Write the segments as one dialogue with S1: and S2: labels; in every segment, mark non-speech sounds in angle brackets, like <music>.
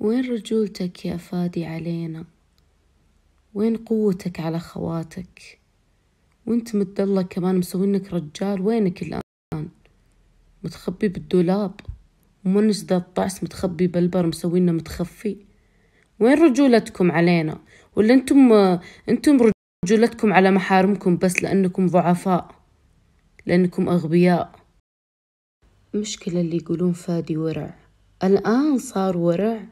S1: وين رجولتك يا فادي علينا وين قوتك على خواتك وانت متدلى كمان مسوينك رجال وينك الآن متخبي بالدولاب ومنش ذا الطعس متخبي بالبر مسوينا متخفي وين رجولتكم علينا ولا انتم انتم رجولتكم على محارمكم بس لأنكم ضعفاء لأنكم أغبياء مشكله اللي يقولون فادي ورع الآن صار ورع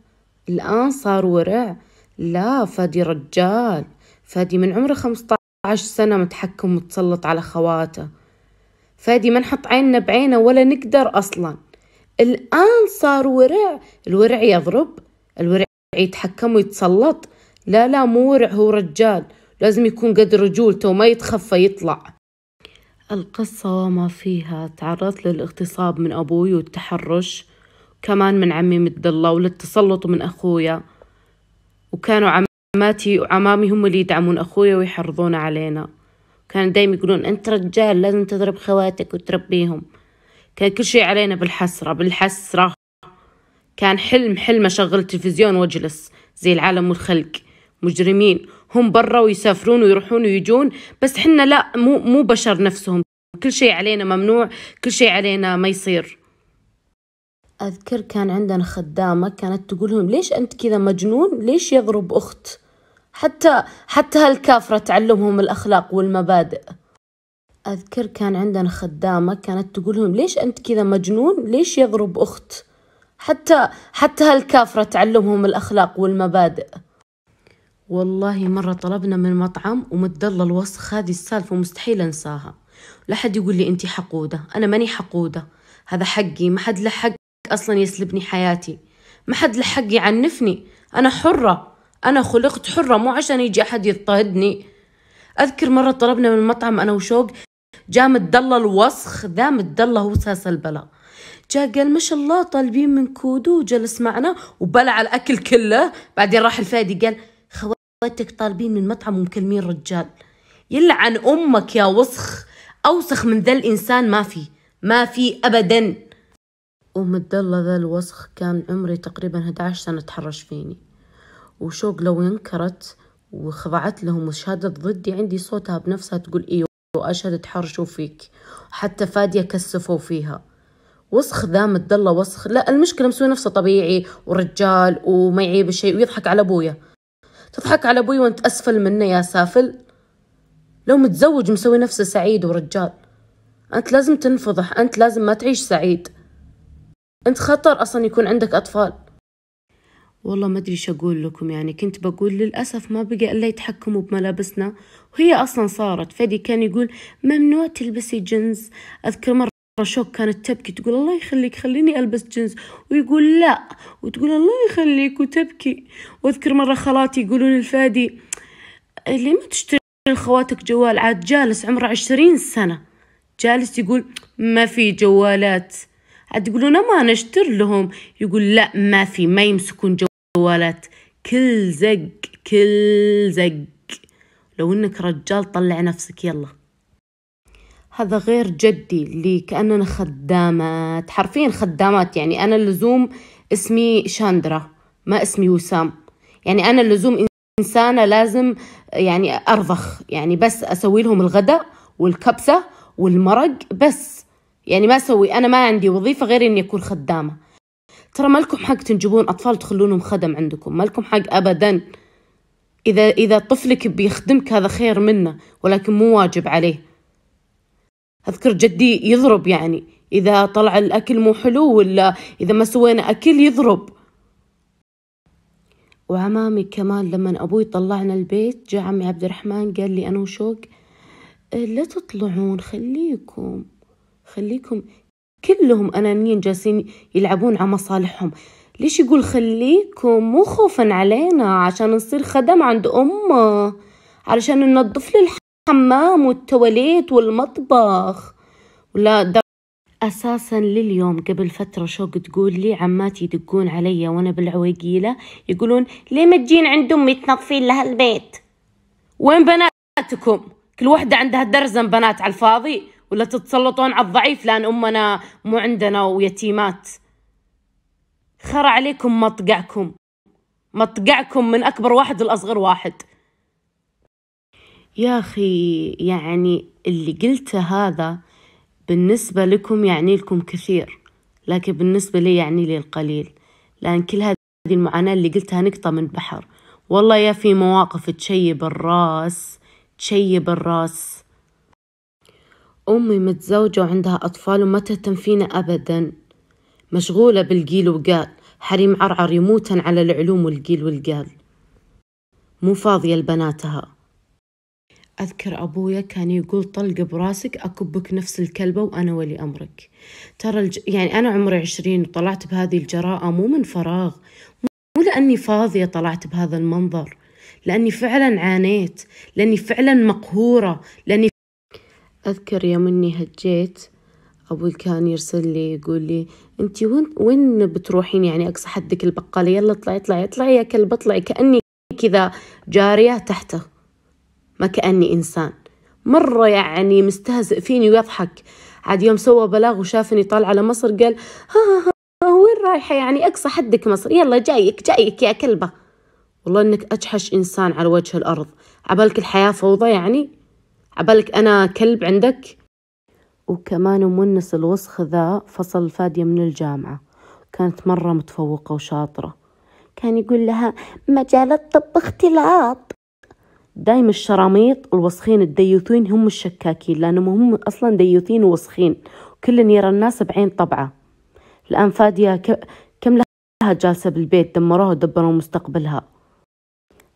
S1: الآن صار ورع لا فادي رجال فادي من عمره 15 سنة متحكم متسلط على خواته فادي ما نحط عيننا بعينه ولا نقدر أصلا الآن صار ورع الورع يضرب الورع يتحكم ويتسلط لا لا مو ورع هو رجال لازم يكون قد رجولته وما يتخفى يطلع القصة وما فيها تعرضت للاغتصاب من أبوي والتحرش كمان من عمي مد الله وللتسلط من أخويا وكانوا عماتي وعمامي هم اللي يدعمون أخويا ويحرضون علينا كانوا دايما يقولون أنت رجال لازم تضرب خواتك وتربيهم كان كل شيء علينا بالحسرة بالحسرة كان حلم حلم أشغل تلفزيون وأجلس زي العالم والخلق مجرمين هم برا ويسافرون ويروحون ويجون بس حنا لا مو مو بشر نفسهم كل شيء علينا ممنوع كل شيء علينا ما يصير أذكر كان عندنا خدامة كانت تقول لهم ليش أنت كذا مجنون ليش يضرب أخت حتى حتى هالكافرة تعلمهم الأخلاق والمبادئ أذكر كان عندنا خدامة كانت تقول لهم ليش أنت كذا مجنون ليش يضرب أخت حتى حتى هالكافرة تعلمهم الأخلاق والمبادئ والله مرة طلبنا من مطعم ومتدلى الوسخ هذه السالفة مستحيل أنساها لا حد يقول لي أنت حقودة أنا ماني حقودة هذا حقي ما حد له حق أصلا يسلبني حياتي ما حد لحق يعنفني أنا حرة أنا خلقت حرة مو عشان يجي أحد يضطهدني أذكر مرة طلبنا من المطعم أنا وشوق جاء متدلى الوسخ ذا متدلى هو ساس البلا جاء قال ما شاء الله طالبين من كودو وجلس معنا وبلع الأكل كله بعدين راح الفادي قال خواتك طالبين من مطعم ومكلمين رجال يلعن أمك يا وسخ أوسخ من ذا الإنسان ما في ما في أبداً ومتدلى ذا الوسخ كان عمري تقريبا 11 سنة تحرش فيني وشوق لو ينكرت وخضعت لهم وشهدت ضدي عندي صوتها بنفسها تقول ايوه واشهد تحرشوا فيك حتى فادية كسفوا فيها وسخ ذا مدلة وسخ لا المشكلة مسوي نفسه طبيعي ورجال وما يعيب شيء ويضحك على ابويا تضحك على ابوي وانت اسفل منه يا سافل لو متزوج مسوي نفسه سعيد ورجال انت لازم تنفضح انت لازم ما تعيش سعيد انت خطر اصلا يكون عندك اطفال والله ما ادري ايش اقول لكم يعني كنت بقول للاسف ما بقى الا يتحكموا بملابسنا وهي اصلا صارت فادي كان يقول ممنوع تلبسي جنز اذكر مره شوك كانت تبكي تقول الله يخليك خليني البس جنز ويقول لا وتقول الله يخليك وتبكي واذكر مره خالاتي يقولون لفادي ليه ما تشتري لخواتك جوال عاد جالس عمره عشرين سنه جالس يقول ما في جوالات تقولون ما نشتر لهم يقول لا ما في ما يمسكون جوالات كل زق كل زق لو انك رجال طلع نفسك يلا هذا غير جدي اللي كأننا خدامات حرفيا خدامات يعني أنا اللزوم اسمي شاندرا ما اسمي وسام يعني أنا اللزوم إنسانة لازم يعني أرضخ يعني بس أسوي لهم الغداء والكبسة والمرق بس يعني ما اسوي انا ما عندي وظيفه غير اني اكون خدامه ترى ما لكم حق تنجبون اطفال تخلونهم خدم عندكم ما لكم حق ابدا اذا اذا طفلك بيخدمك هذا خير منه ولكن مو واجب عليه اذكر جدي يضرب يعني اذا طلع الاكل مو حلو ولا اذا ما سوينا اكل يضرب وعمامي كمان لما أبوي طلعنا البيت جاء عمي عبد الرحمن قال لي أنا وشوق إيه، لا تطلعون خليكم خليكم كلهم أنانيين جالسين يلعبون على مصالحهم ليش يقول خليكم مو خوفا علينا عشان نصير خدم عند أمه علشان ننظف لي الحمام والتواليت والمطبخ ولا در... أساسا لليوم قبل فترة شوق تقول لي عماتي يدقون علي وأنا بالعويقيلة يقولون ليه ما تجين عند أمي تنظفين لها البيت وين بناتكم كل واحدة عندها درزن بنات على الفاضي ولا تتسلطون على الضعيف لأن أمنا مو عندنا ويتيمات خر عليكم مطقعكم مطقعكم من أكبر واحد لأصغر واحد يا أخي يعني اللي قلته هذا بالنسبة لكم يعني لكم كثير لكن بالنسبة لي يعني لي القليل لأن كل هذه المعاناة اللي قلتها نقطة من بحر والله يا في مواقف تشيب الراس تشيب الراس أمي متزوجة وعندها أطفال وما تهتم فينا أبدا مشغولة بالقيل وقال حريم عرعر يموتن على العلوم والقيل والقال مو فاضية لبناتها أذكر أبويا كان يقول طلق براسك أكبك نفس الكلبة وأنا ولي أمرك ترى الج... يعني أنا عمري عشرين وطلعت بهذه الجراءة مو من فراغ مو لأني فاضية طلعت بهذا المنظر لأني فعلا عانيت لأني فعلا مقهورة لأني أذكر يوم إني هجيت أبوي كان يرسل لي يقول لي أنتي وين وين بتروحين يعني أقصى حدك البقالة يلا اطلعي اطلعي اطلعي يا كلب اطلعي كأني كذا جارية تحته ما كأني إنسان مرة يعني مستهزئ فيني ويضحك عاد يوم سوى بلاغ وشافني طالعة لمصر قال ها ها ها وين رايحة يعني أقصى حدك مصر يلا جايك جايك يا كلبة والله إنك أجحش إنسان على وجه الأرض عبالك الحياة فوضى يعني عبالك أنا كلب عندك وكمان مونس الوسخ ذا فصل فادية من الجامعة كانت مرة متفوقة وشاطرة كان يقول لها مجال الطب اختلاط دايم الشراميط الوسخين الديوثين هم الشكاكين لأنهم هم أصلا ديوثين ووسخين كل يرى الناس بعين طبعه الآن فادية كم لها جالسة بالبيت دمروها ودبروا مستقبلها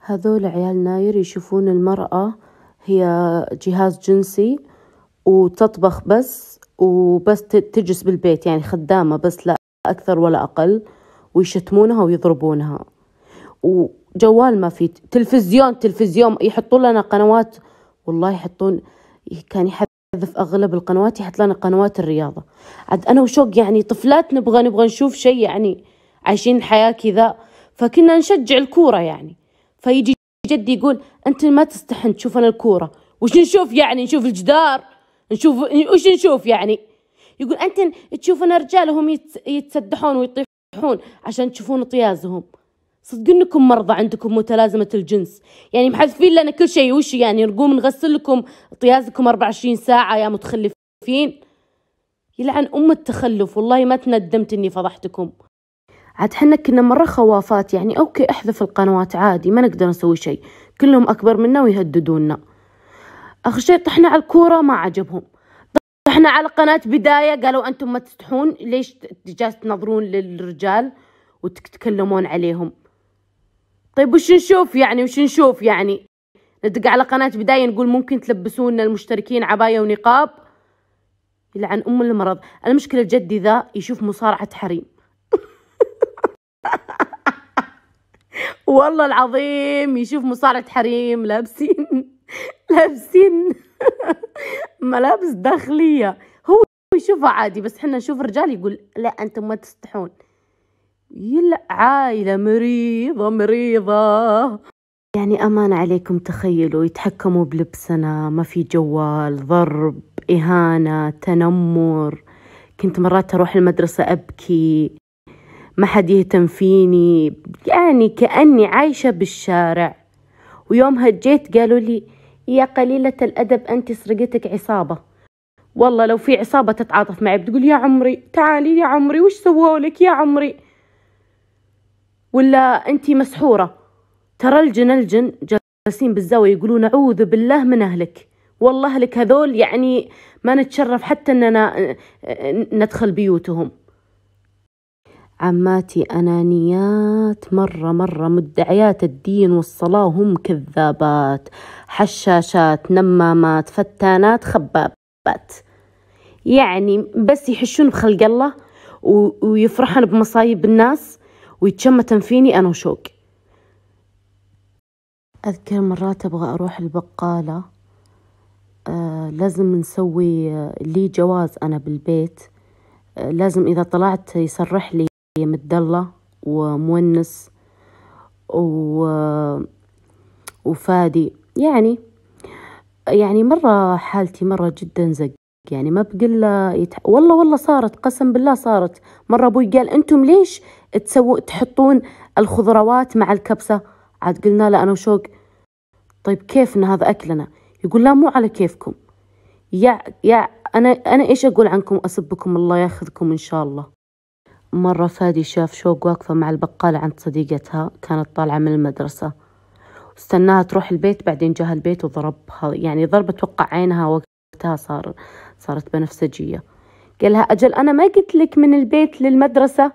S1: هذول عيال ناير يشوفون المرأة هي جهاز جنسي وتطبخ بس وبس تجلس بالبيت يعني خدامة بس لا أكثر ولا أقل ويشتمونها ويضربونها وجوال ما في تلفزيون تلفزيون يحطون لنا قنوات والله يحطون كان يحذف أغلب القنوات يحط لنا قنوات الرياضة عاد أنا وشوق يعني طفلات نبغى نبغى نشوف شيء يعني عايشين حياة كذا فكنا نشجع الكورة يعني فيجي جدي يقول انت ما تستحن تشوف انا الكوره وش نشوف يعني نشوف الجدار نشوف وش نشوف يعني يقول انت تشوف انا يتسدحون ويطيحون عشان تشوفون طيازهم صدق انكم مرضى عندكم متلازمه الجنس يعني محذفين لنا كل شيء وش يعني نقوم نغسل لكم طيازكم 24 ساعه يا متخلفين يلعن ام التخلف والله ما تندمت اني فضحتكم عاد حنا كنا مرة خوافات يعني أوكي احذف القنوات عادي ما نقدر نسوي شيء كلهم أكبر منا ويهددونا آخر شيء طحنا على الكورة ما عجبهم طحنا على قناة بداية قالوا أنتم ما تستحون ليش جالس تنظرون للرجال وتتكلمون عليهم طيب وش نشوف يعني وش نشوف يعني ندق على قناة بداية نقول ممكن تلبسون المشتركين عباية ونقاب يلعن أم المرض المشكلة جدي ذا يشوف مصارعة حريم والله العظيم يشوف مصارعة حريم لابسين <laughs> لابسين <laughs> ملابس داخلية هو يشوفها عادي بس حنا نشوف رجال يقول لا أنتم ما تستحون يلا عائلة مريضة مريضة يعني أمان عليكم تخيلوا يتحكموا بلبسنا ما في جوال ضرب إهانة تنمر كنت مرات أروح المدرسة أبكي ما حد يهتم فيني يعني كأني عايشة بالشارع ويومها جيت قالوا لي يا قليلة الأدب أنت سرقتك عصابة والله لو في عصابة تتعاطف معي بتقول يا عمري تعالي يا عمري وش سووا لك يا عمري ولا أنت مسحورة ترى الجن الجن جالسين بالزاوية يقولون أعوذ بالله من أهلك والله أهلك هذول يعني ما نتشرف حتى أننا ندخل بيوتهم عماتي أنانيات مرة مرة مدعيات الدين والصلاة هم كذابات حشاشات نمامات فتانات خبابات يعني بس يحشون بخلق الله ويفرحن بمصايب الناس ويتشمتن فيني أنا وشوق أذكر مرات أبغى أروح البقالة آه لازم نسوي لي جواز أنا بالبيت آه لازم إذا طلعت يصرح لي مد الله ومونس و... وفادي يعني يعني مرة حالتي مرة جدا زق يعني ما بقلا يتح... والله والله صارت قسم بالله صارت مرة أبوي قال أنتم ليش تسووا تحطون الخضروات مع الكبسة عاد قلنا له أنا وشوق طيب كيفنا هذا أكلنا يقول لا مو على كيفكم يا يا أنا أنا إيش أقول عنكم أسبكم الله ياخذكم إن شاء الله مرة فادي شاف شوق واقفة مع البقالة عند صديقتها كانت طالعة من المدرسة استناها تروح البيت بعدين جاها البيت وضربها يعني ضربة توقع عينها وقتها صار صارت بنفسجية قالها أجل أنا ما قلت لك من البيت للمدرسة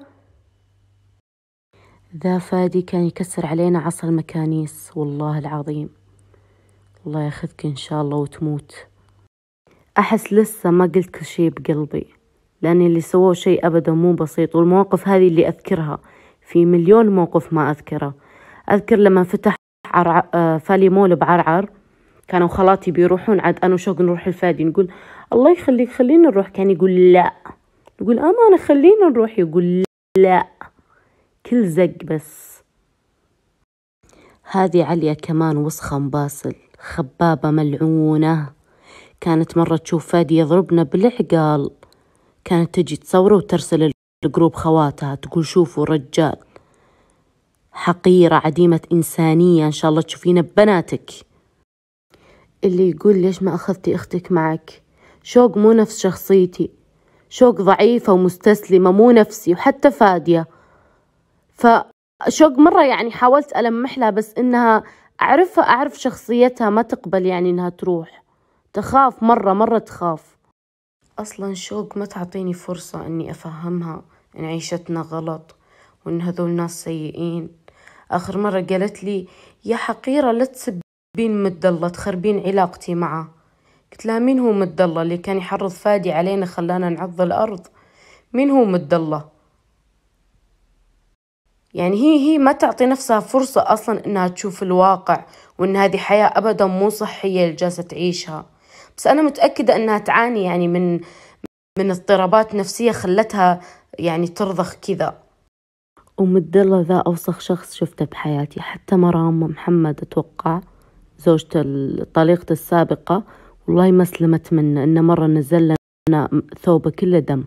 S1: ذا فادي كان يكسر علينا عصا المكانيس والله العظيم الله ياخذك إن شاء الله وتموت أحس لسه ما قلت كل شي بقلبي لأن اللي سووه شيء أبدا مو بسيط والمواقف هذه اللي أذكرها في مليون موقف ما أذكره أذكر لما فتح عرع... آه، فالي مول بعرعر كانوا خلاتي بيروحون عاد أنا وشوق نروح الفادي نقول الله يخليك خلينا نروح كان يقول لا نقول أمانة خلينا نروح يقول لا كل زق بس هذه عليا كمان وسخة مباسل خبابة ملعونة كانت مرة تشوف فادي يضربنا بالعقال كانت تجي تصوره وترسل الجروب خواتها تقول شوفوا رجال حقيرة عديمة إنسانية إن شاء الله تشوفينه ببناتك اللي يقول ليش ما أخذتي أختك معك شوق مو نفس شخصيتي شوق ضعيفة ومستسلمة مو نفسي وحتى فادية فشوق مرة يعني حاولت ألمح لها بس إنها أعرفها أعرف شخصيتها ما تقبل يعني إنها تروح تخاف مرة مرة تخاف أصلا شوق ما تعطيني فرصة إني أفهمها إن عيشتنا غلط وإن هذول ناس سيئين آخر مرة قالت لي يا حقيرة لا تسبين مد الله تخربين علاقتي معه قلت لها مين هو مد الله اللي كان يحرض فادي علينا خلانا نعض الأرض مين هو مد الله يعني هي هي ما تعطي نفسها فرصة أصلا إنها تشوف الواقع وإن هذه حياة أبدا مو صحية اللي جالسة تعيشها بس أنا متأكدة أنها تعاني يعني من من اضطرابات نفسية خلتها يعني ترضخ كذا أم الدلة ذا أوسخ شخص شفته بحياتي حتى مرام أم محمد أتوقع زوجته طليقته السابقة والله ما سلمت منه إنه مرة نزل لنا ثوبه كله دم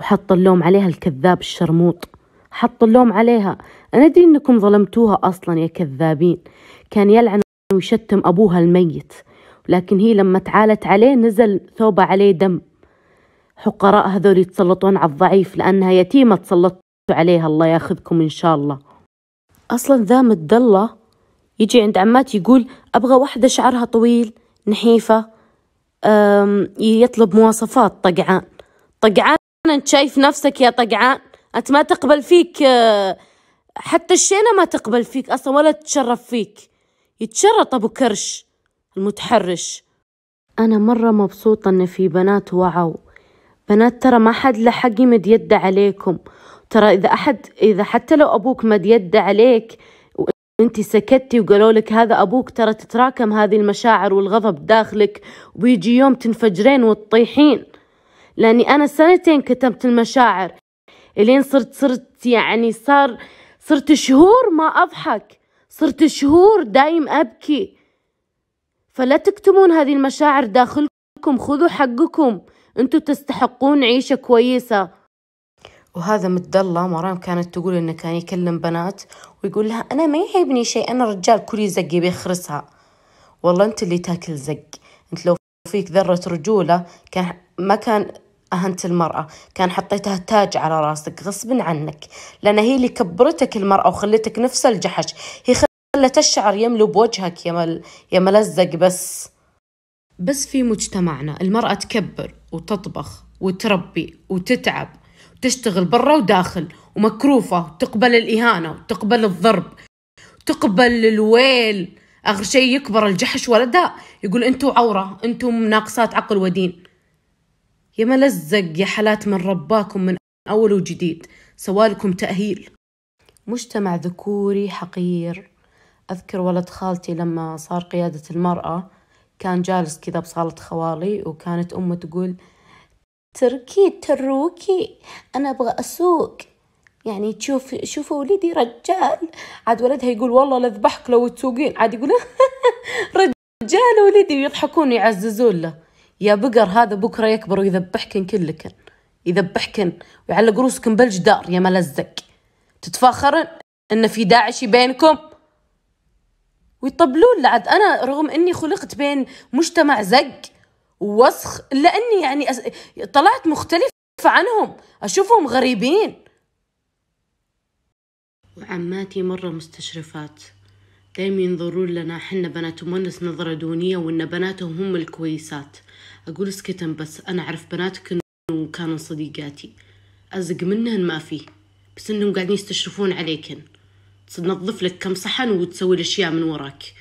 S1: وحط اللوم عليها الكذاب الشرموط حط اللوم عليها أنا أدري إنكم ظلمتوها أصلا يا كذابين كان يلعن ويشتم أبوها الميت لكن هي لما تعالت عليه نزل ثوبه عليه دم حقراء هذول يتسلطون على الضعيف لأنها يتيمة تسلطوا عليها الله ياخذكم إن شاء الله أصلا ذا مد الله يجي عند عماتي يقول أبغى واحدة شعرها طويل نحيفة يطلب مواصفات طقعان طقعان أنت شايف نفسك يا طقعان أنت ما تقبل فيك حتى الشينة ما تقبل فيك أصلا ولا تتشرف فيك يتشرط أبو كرش المتحرش أنا مرة مبسوطة إن في بنات وعوا بنات ترى ما حد لحق يمد يده عليكم ترى إذا أحد إذا حتى لو أبوك مد يده عليك وأنت سكتي وقالوا لك هذا أبوك ترى تتراكم هذه المشاعر والغضب داخلك ويجي يوم تنفجرين وتطيحين لأني أنا سنتين كتمت المشاعر الين صرت صرت يعني صار صرت شهور ما أضحك صرت شهور دايم أبكي فلا تكتمون هذه المشاعر داخلكم خذوا حقكم انتم تستحقون عيشة كويسة وهذا مد الله مرام كانت تقول انه كان يكلم بنات ويقول لها انا ما يعيبني شيء انا رجال كل يبي بيخرسها والله انت اللي تاكل زق انت لو فيك ذرة رجولة كان ما كان أهنت المرأة كان حطيتها تاج على راسك غصب عنك لأن هي اللي كبرتك المرأة وخلتك نفس الجحش هي خلت الشعر يملو بوجهك يا يا ملزق بس بس في مجتمعنا المرأة تكبر وتطبخ وتربي وتتعب وتشتغل برا وداخل ومكروفة وتقبل الإهانة وتقبل الضرب وتقبل الويل آخر شيء يكبر الجحش ولدها يقول أنتوا عورة أنتم ناقصات عقل ودين يا ملزق يا حالات من رباكم من أول وجديد سوالكم تأهيل مجتمع ذكوري حقير أذكر ولد خالتي لما صار قيادة المرأة كان جالس كذا بصالة خوالي وكانت أمه تقول تركي تروكي أنا أبغى أسوق يعني تشوف شوفوا ولدي رجال عاد ولدها يقول والله لذبحك لو تسوقين عاد يقول <laughs> رجال ولدي ويضحكون ويعززون له يا بقر هذا بكرة يكبر ويذبحكن كلكن يذبحكن ويعلق رؤوسكن بالجدار يا ملزق تتفاخرن ان في داعش بينكم ويطبلون لعد انا رغم اني خلقت بين مجتمع زق ووسخ الا اني يعني أس... طلعت مختلفه عنهم اشوفهم غريبين وعماتي مرة مستشرفات دايما ينظرون لنا حنا بنات مونس نظرة دونية وإن بناتهم هم الكويسات أقول اسكتن بس أنا أعرف بناتكن وكانوا صديقاتي أزق منهن ما في بس إنهم قاعدين يستشرفون عليكن تنظف لك كم صحن وتسوي الأشياء من وراك